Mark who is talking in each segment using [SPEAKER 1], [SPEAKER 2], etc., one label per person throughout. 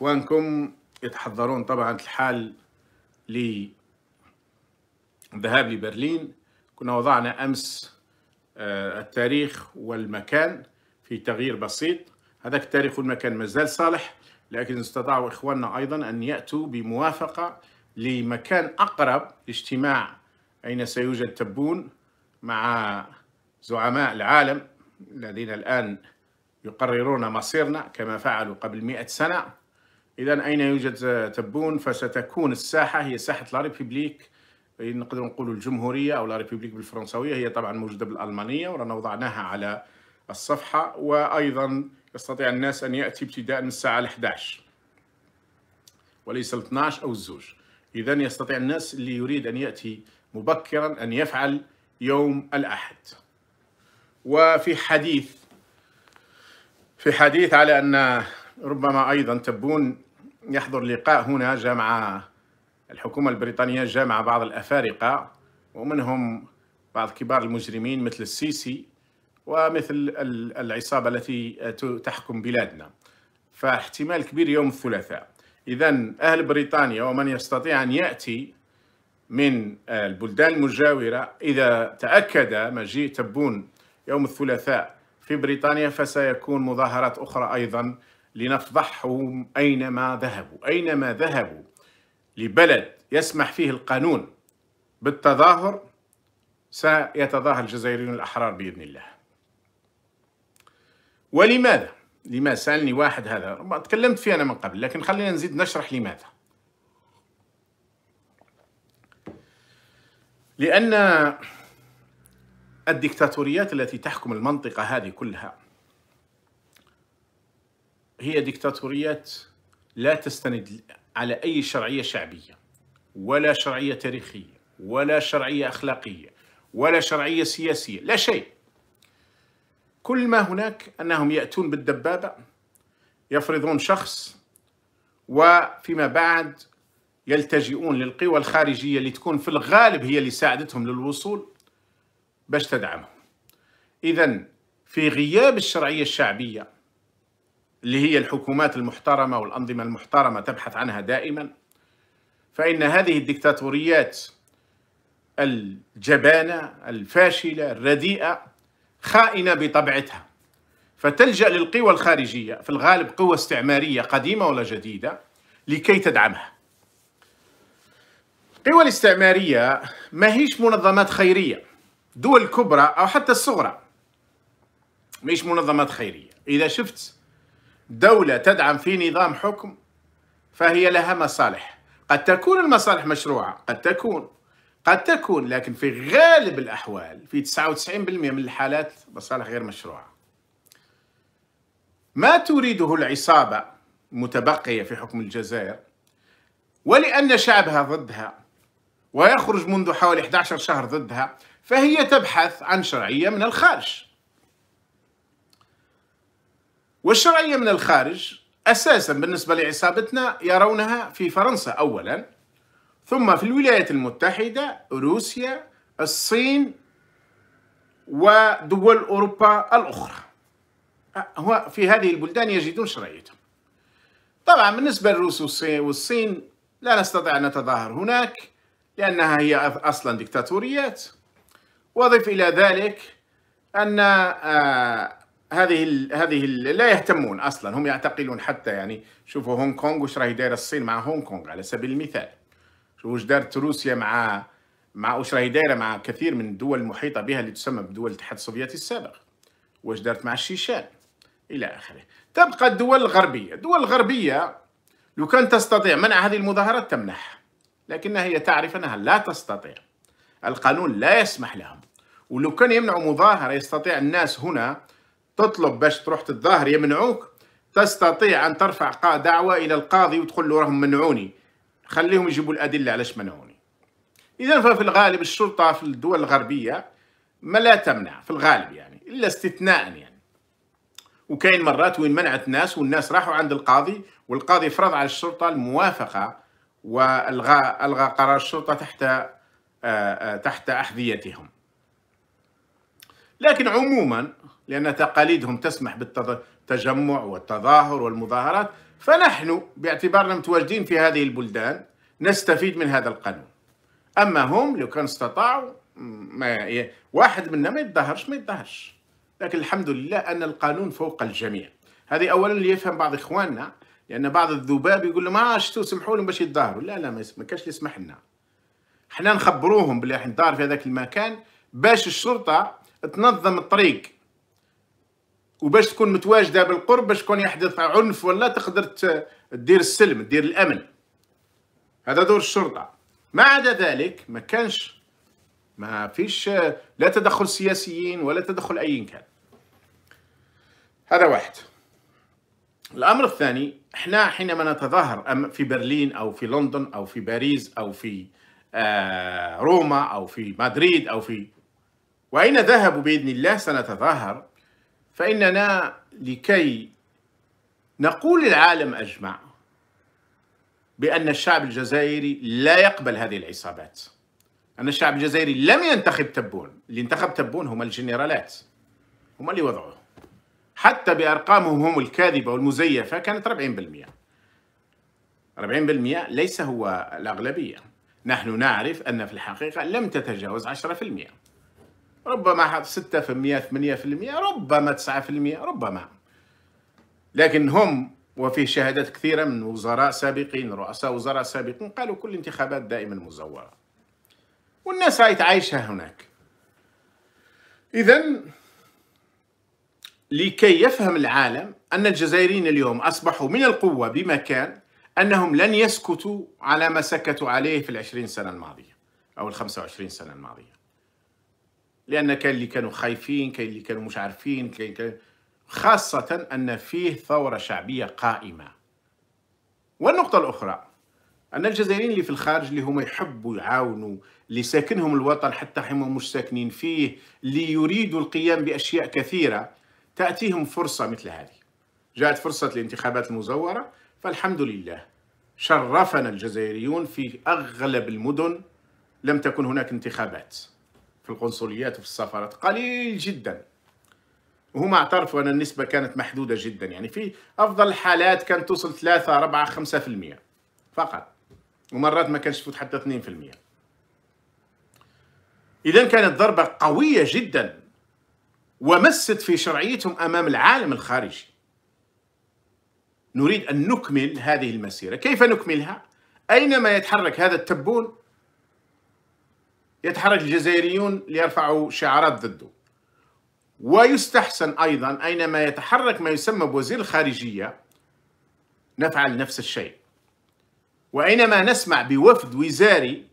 [SPEAKER 1] إخوانكم يتحضرون طبعا الحال للذهاب لبرلين كنا وضعنا أمس آه، التاريخ والمكان في تغيير بسيط هذاك التاريخ والمكان مازال صالح لكن استطاعوا إخواننا أيضا أن يأتوا بموافقة لمكان أقرب لاجتماع أين سيوجد تبون مع زعماء العالم الذين الآن يقررون مصيرنا كما فعلوا قبل مئة سنة اذا اين يوجد تبون فستكون الساحه هي ساحه لا ريبوبليك إيه، نقدر نقولوا الجمهوريه او لا ريبوبليك بالفرنسويه هي طبعا موجوده بالالمانيه ورانا وضعناها على الصفحه وايضا يستطيع الناس ان ياتي ابتداء من الساعه 11 وليس 12 او الزوج اذا يستطيع الناس اللي يريد ان ياتي مبكرا ان يفعل يوم الاحد وفي حديث في حديث على ان ربما ايضا تبون يحضر لقاء هنا جامعة الحكومة البريطانية جامعة بعض الأفارقة ومنهم بعض كبار المجرمين مثل السيسي ومثل العصابة التي تحكم بلادنا فاحتمال كبير يوم الثلاثاء إذا أهل بريطانيا ومن يستطيع أن يأتي من البلدان المجاورة إذا تأكد مجيء تبون يوم الثلاثاء في بريطانيا فسيكون مظاهرات أخرى أيضا لنفضحهم أينما ذهبوا أينما ذهبوا لبلد يسمح فيه القانون بالتظاهر سيتظاهر الجزائريون الأحرار بإذن الله ولماذا؟ لماذا سألني واحد هذا تكلمت فيه أنا من قبل لكن خلينا نزيد نشرح لماذا لأن الديكتاتوريات التي تحكم المنطقة هذه كلها هي دكتاتوريات لا تستند على أي شرعية شعبية ولا شرعية تاريخية ولا شرعية أخلاقية ولا شرعية سياسية لا شيء كل ما هناك أنهم يأتون بالدبابة يفرضون شخص وفيما بعد يلتجئون للقوى الخارجية اللي تكون في الغالب هي اللي ساعدتهم للوصول باش تدعمهم إذا في غياب الشرعية الشعبية اللي هي الحكومات المحترمة والأنظمة المحترمة تبحث عنها دائما فإن هذه الدكتاتوريات الجبانة الفاشلة الرديئة خائنة بطبعتها فتلجأ للقوى الخارجية في الغالب قوى استعمارية قديمة ولا جديدة لكي تدعمها القوى الاستعمارية ماهيش منظمات خيرية دول كبرى أو حتى الصغرى ماهيش منظمات خيرية إذا شفت دولة تدعم في نظام حكم فهي لها مصالح قد تكون المصالح مشروعة قد تكون قد تكون لكن في غالب الأحوال في 99% من الحالات مصالح غير مشروعة ما تريده العصابة المتبقية في حكم الجزائر ولأن شعبها ضدها ويخرج منذ حوالي 11 شهر ضدها فهي تبحث عن شرعية من الخارج والشرعية من الخارج أساسا بالنسبة لعصابتنا يرونها في فرنسا أولا ثم في الولايات المتحدة روسيا الصين ودول أوروبا الأخرى أه، هو في هذه البلدان يجدون شرعيتهم طبعا بالنسبة للروس والصين لا نستطيع أن نتظاهر هناك لأنها هي أصلا ديكتاتوريات وأضف إلى ذلك أن آه، هذه الـ هذه الـ لا يهتمون اصلا هم يعتقلون حتى يعني شوفوا هونغ كونغ وش راهي دايره الصين مع هونغ كونغ على سبيل المثال شوفوا وش دارت روسيا مع مع وش راهي دايره مع كثير من الدول المحيطه بها اللي تسمى بدول الاتحاد السوفيتي السابق واش دارت مع الشيشان الى اخره تبقى الدول الغربيه الدول الغربيه لو كان تستطيع منع هذه المظاهرات تمنحها لكنها هي تعرف انها لا تستطيع القانون لا يسمح لهم ولو كان يمنع مظاهره يستطيع الناس هنا تطلب باش تروح تتظاهر يمنعوك تستطيع أن ترفع دعوة إلى القاضي وتقول له راهم منعوني خليهم يجيبوا الأدلة علاش منعوني إذا ففي الغالب الشرطة في الدول الغربية ما لا تمنع في الغالب يعني إلا استثناء يعني وكاين مرات وين منعت ناس والناس راحوا عند القاضي والقاضي فرض على الشرطة الموافقة والغى الغى قرار الشرطة تحت آه، آه، تحت أحذيتهم لكن عموما لأن تقاليدهم تسمح بالتجمع والتظاهر والمظاهرات فنحن باعتبارنا متواجدين في هذه البلدان نستفيد من هذا القانون أما هم لو كان استطاعوا ما واحد منا ما يتظاهرش ما يتظاهرش لكن الحمد لله أن القانون فوق الجميع هذه أولا اللي يفهم بعض إخواننا لأن بعض الذباب يقول لهم ما آه، شتو سمحوا لهم باش يتظاهروا لا لا ما كاش اللي يسمح لنا حنا نخبروهم بلي راح في هذاك المكان باش الشرطة تنظم الطريق وباش تكون متواجده بالقرب باش تكون يحدث عنف ولا تقدر تدير السلم تدير الامن هذا دور الشرطه ما عدا ذلك ما كانش ما فيش آه، لا تدخل سياسيين ولا تدخل اي كان هذا واحد الامر الثاني احنا حينما نتظاهر في برلين او في لندن او في باريس او في آه، روما او في مدريد او في واين ذهبوا باذن الله سنتظاهر فإننا لكي نقول للعالم أجمع بأن الشعب الجزائري لا يقبل هذه العصابات أن الشعب الجزائري لم ينتخب تبون اللي انتخب تبون هم الجنرالات هم اللي وضعوه حتى بأرقامهم هم الكاذبة والمزيفة كانت 40% 40% ليس هو الأغلبية نحن نعرف أن في الحقيقة لم تتجاوز 10% ربما 6% 8% ربما 9% ربما لكن هم وفيه شهادات كثيرة من وزراء سابقين رؤساء وزراء سابقين قالوا كل الانتخابات دائما مزورة والناس رايت عايشه هناك إذا لكي يفهم العالم أن الجزائريين اليوم أصبحوا من القوة بمكان أنهم لن يسكتوا على ما سكتوا عليه في العشرين سنة الماضية أو الخمسة وعشرين سنة الماضية لان كاين اللي كانوا خايفين كاين اللي كانوا مش عارفين كاين كان خاصه ان فيه ثوره شعبيه قائمه والنقطه الاخرى ان الجزائريين اللي في الخارج اللي هما يحبوا يعاونوا اللي ساكنهم الوطن حتى هما مش ساكنين فيه اللي يريدوا القيام باشياء كثيره تاتيهم فرصه مثل هذه جاءت فرصه الانتخابات المزوره فالحمد لله شرفنا الجزائريون في اغلب المدن لم تكن هناك انتخابات في القنصليات وفي السفارات قليل جدا وهما اعترفوا أن النسبة كانت محدودة جدا يعني في أفضل الحالات كانت توصل 3 4 5% فقط ومرات ما كانش تفوت حتى 2% إذا كانت ضربة قوية جدا ومست في شرعيتهم أمام العالم الخارجي نريد أن نكمل هذه المسيرة كيف نكملها؟ أينما يتحرك هذا التبون يتحرك الجزائريون ليرفعوا شعارات ضده ويستحسن أيضا أينما يتحرك ما يسمى بوزير الخارجية نفعل نفس الشيء وأينما نسمع بوفد وزاري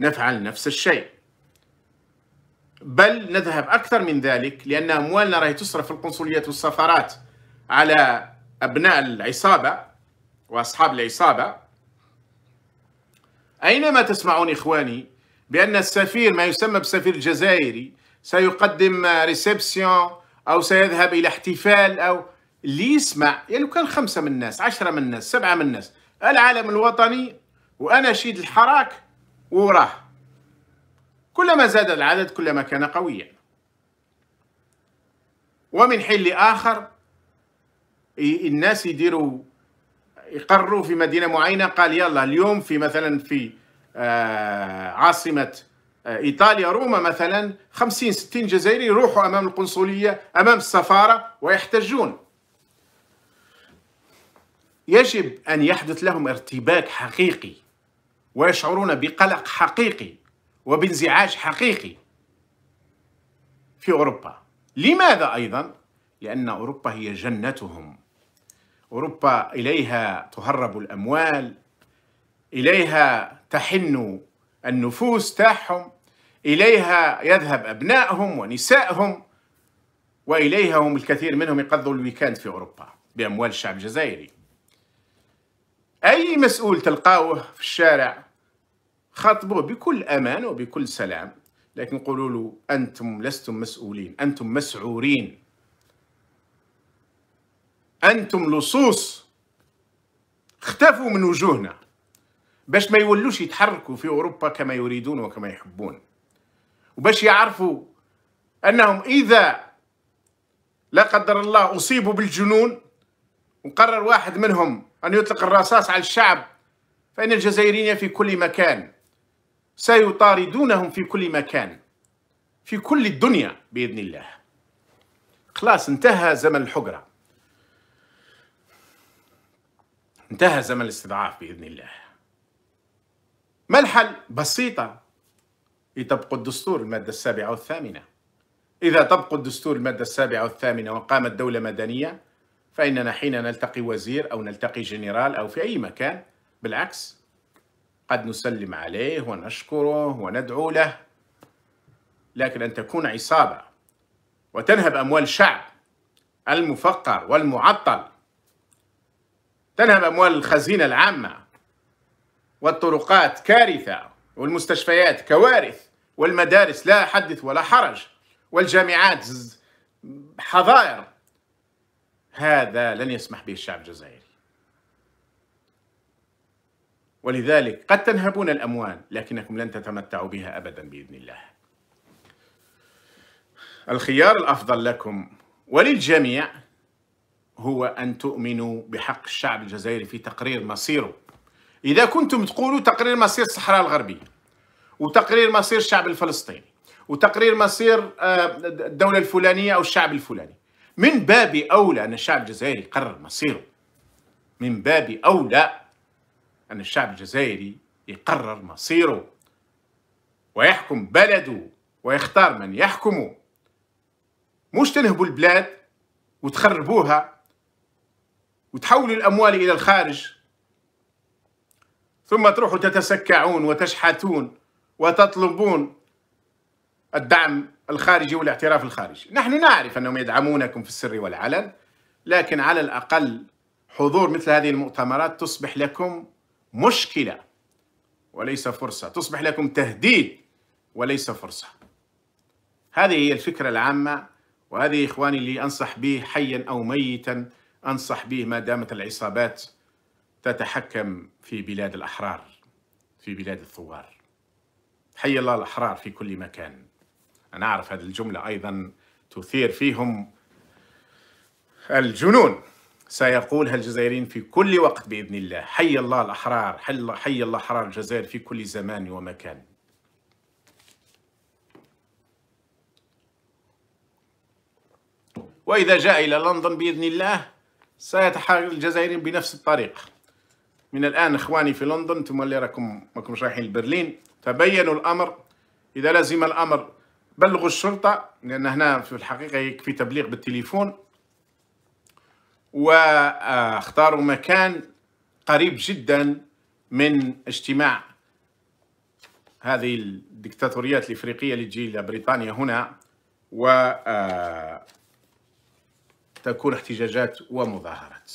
[SPEAKER 1] نفعل نفس الشيء بل نذهب أكثر من ذلك لأن أموالنا راهي تصرف في القنصليات والسفارات على أبناء العصابة وأصحاب العصابة أينما تسمعون إخواني بأن السفير ما يسمى بسفير جزائري سيقدم ريسبسيون أو سيذهب إلى احتفال أو اللي يسمع يعني لو كان خمسة من الناس عشرة من الناس سبعة من الناس العالم الوطني وأناشيد الحراك وراه كلما زاد العدد كلما كان قويا ومن حل آخر الناس يديروا يقروا في مدينة معينة قال يلا اليوم في مثلا في آه، عاصمة آه، إيطاليا روما مثلا 50 60 جزائري يروحوا أمام القنصلية أمام السفارة ويحتجون يجب أن يحدث لهم ارتباك حقيقي ويشعرون بقلق حقيقي وبانزعاج حقيقي في أوروبا لماذا أيضا؟ لأن أوروبا هي جنتهم أوروبا إليها تهرب الأموال إليها تحن النفوس تاعهم إليها يذهب أبنائهم ونسائهم وإليها هم الكثير منهم يقضوا الويكاند في أوروبا بأموال الشعب الجزائري أي مسؤول تلقاوه في الشارع خاطبوه بكل أمان وبكل سلام لكن قولوا له أنتم لستم مسؤولين أنتم مسعورين أنتم لصوص اختفوا من وجوهنا باش ما يولوش يتحركوا في أوروبا كما يريدون وكما يحبون وباش يعرفوا أنهم إذا لا قدر الله أصيبوا بالجنون وقرر واحد منهم أن يطلق الرصاص على الشعب فإن الجزائريين في كل مكان سيطاردونهم في كل مكان في كل الدنيا بإذن الله خلاص انتهى زمن الحجرة انتهى زمن الاستضعاف بإذن الله ما الحل؟ بسيطة يطبقوا الدستور المادة السابعة والثامنة إذا طبقوا الدستور المادة السابعة والثامنة وقامت دولة مدنية فإننا حين نلتقي وزير أو نلتقي جنرال أو في أي مكان بالعكس قد نسلم عليه ونشكره وندعو له لكن أن تكون عصابة وتنهب أموال الشعب المفقر والمعطل تنهب أموال الخزينة العامة والطرقات كارثة والمستشفيات كوارث والمدارس لا حدث ولا حرج والجامعات حظائر هذا لن يسمح به الشعب الجزائري ولذلك قد تنهبون الأموال لكنكم لن تتمتعوا بها أبدا بإذن الله الخيار الأفضل لكم وللجميع هو أن تؤمنوا بحق الشعب الجزائري في تقرير مصيره إذا كنتم تقولوا تقرير مصير الصحراء الغربية وتقرير مصير الشعب الفلسطيني وتقرير مصير آه، الدولة الفلانية أو الشعب الفلاني من باب أولى أن الشعب الجزائري يقرر مصيره من باب أولى أن الشعب الجزائري يقرر مصيره ويحكم بلده ويختار من يحكمه مش تنهبوا البلاد وتخربوها وتحولوا الأموال إلى الخارج ثم تروحوا تتسكعون وتشحتون وتطلبون الدعم الخارجي والاعتراف الخارجي نحن نعرف أنهم يدعمونكم في السر والعلن لكن على الأقل حضور مثل هذه المؤتمرات تصبح لكم مشكلة وليس فرصة تصبح لكم تهديد وليس فرصة هذه هي الفكرة العامة وهذه إخواني اللي أنصح به حيا أو ميتا أنصح به ما دامت العصابات تتحكم في بلاد الأحرار في بلاد الثوار حي الله الأحرار في كل مكان أنا أعرف هذه الجملة أيضا تثير فيهم الجنون سيقولها الجزائريين في كل وقت بإذن الله حي الله الأحرار حي الله أحرار الجزائر في كل زمان ومكان وإذا جاء إلى لندن بإذن الله سيتحرك الجزائريين بنفس الطريقة من الآن إخواني في لندن أنتم اللي راكم ماكم رايحين لبرلين تبينوا الأمر إذا لازم الأمر بلغوا الشرطة لأن هنا في الحقيقة يكفي تبليغ بالتليفون واختاروا مكان قريب جدا من اجتماع هذه الدكتاتوريات الإفريقية اللي تجي إلى بريطانيا هنا و آه، تكون احتجاجات ومظاهرات